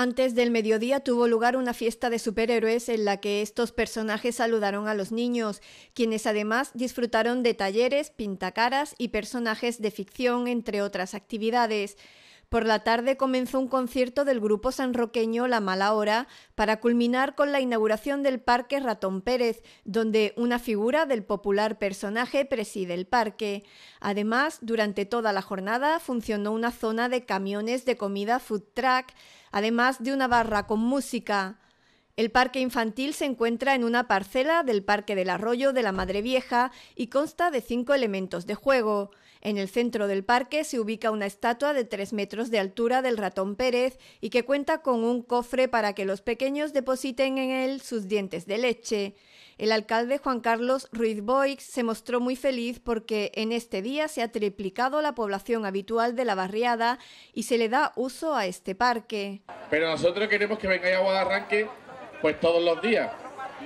Antes del mediodía tuvo lugar una fiesta de superhéroes en la que estos personajes saludaron a los niños, quienes además disfrutaron de talleres, pintacaras y personajes de ficción, entre otras actividades. Por la tarde comenzó un concierto del grupo sanroqueño La Mala Hora para culminar con la inauguración del Parque Ratón Pérez, donde una figura del popular personaje preside el parque. Además, durante toda la jornada funcionó una zona de camiones de comida food truck, además de una barra con música. El parque infantil se encuentra en una parcela del Parque del Arroyo de la Madre Vieja y consta de cinco elementos de juego. En el centro del parque se ubica una estatua de tres metros de altura del ratón Pérez y que cuenta con un cofre para que los pequeños depositen en él sus dientes de leche. El alcalde Juan Carlos Ruiz Boix se mostró muy feliz porque en este día se ha triplicado la población habitual de la barriada y se le da uso a este parque. Pero nosotros queremos que venga agua de arranque pues todos los días.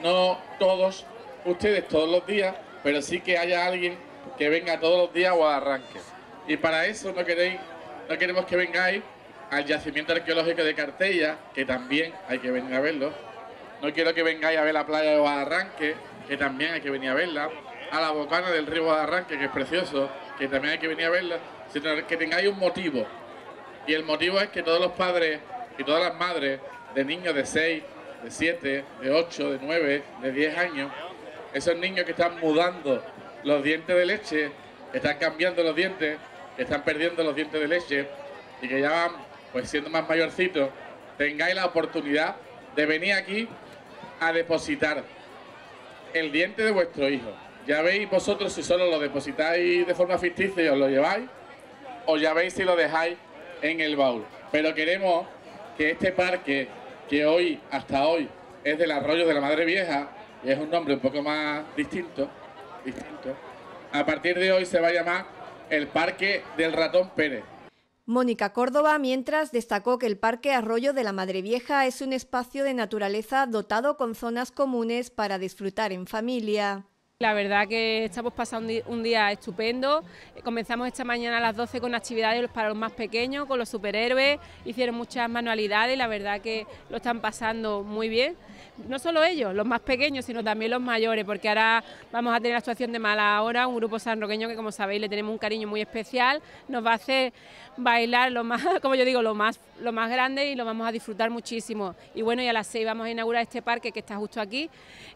No todos ustedes todos los días, pero sí que haya alguien que venga todos los días a arranque. Y para eso no, queréis, no queremos que vengáis al yacimiento arqueológico de Cartella, que también hay que venir a verlo. No quiero que vengáis a ver la playa de Guadarranque, que también hay que venir a verla. A la bocana del río Guadarranque, que es precioso, que también hay que venir a verla. Sino que tengáis un motivo. Y el motivo es que todos los padres y todas las madres de niños de 6, de 7, de 8, de 9, de 10 años, esos niños que están mudando los dientes de leche, están cambiando los dientes, están perdiendo los dientes de leche y que ya van, pues siendo más mayorcitos, tengáis la oportunidad de venir aquí a depositar el diente de vuestro hijo. Ya veis vosotros si solo lo depositáis de forma ficticia y os lo lleváis, o ya veis si lo dejáis en el baúl. Pero queremos que este parque que hoy, hasta hoy, es del Arroyo de la Madre Vieja, y es un nombre un poco más distinto, distinto. A partir de hoy se va a llamar el Parque del Ratón Pérez. Mónica Córdoba, mientras, destacó que el Parque Arroyo de la Madre Vieja es un espacio de naturaleza dotado con zonas comunes para disfrutar en familia. La verdad que estamos pasando un día estupendo. Comenzamos esta mañana a las 12 con actividades para los más pequeños, con los superhéroes. Hicieron muchas manualidades y la verdad que lo están pasando muy bien. No solo ellos, los más pequeños, sino también los mayores, porque ahora vamos a tener la actuación de Mala Hora, un grupo sanroqueño que, como sabéis, le tenemos un cariño muy especial. Nos va a hacer bailar lo más, como yo digo, lo más, lo más grande y lo vamos a disfrutar muchísimo. Y bueno, y a las 6 vamos a inaugurar este parque que está justo aquí,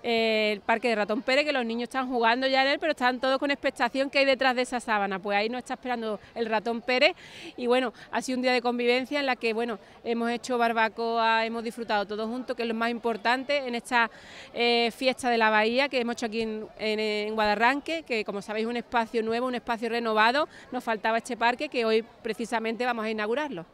eh, el Parque de Ratón Pérez, que los niños están están jugando ya en él, pero están todos con expectación que hay detrás de esa sábana. Pues ahí nos está esperando el ratón Pérez y bueno, ha sido un día de convivencia en la que bueno, hemos hecho barbacoa, hemos disfrutado todos juntos, que es lo más importante en esta eh, fiesta de la bahía que hemos hecho aquí en, en Guadarranque, que como sabéis es un espacio nuevo, un espacio renovado, nos faltaba este parque que hoy precisamente vamos a inaugurarlo.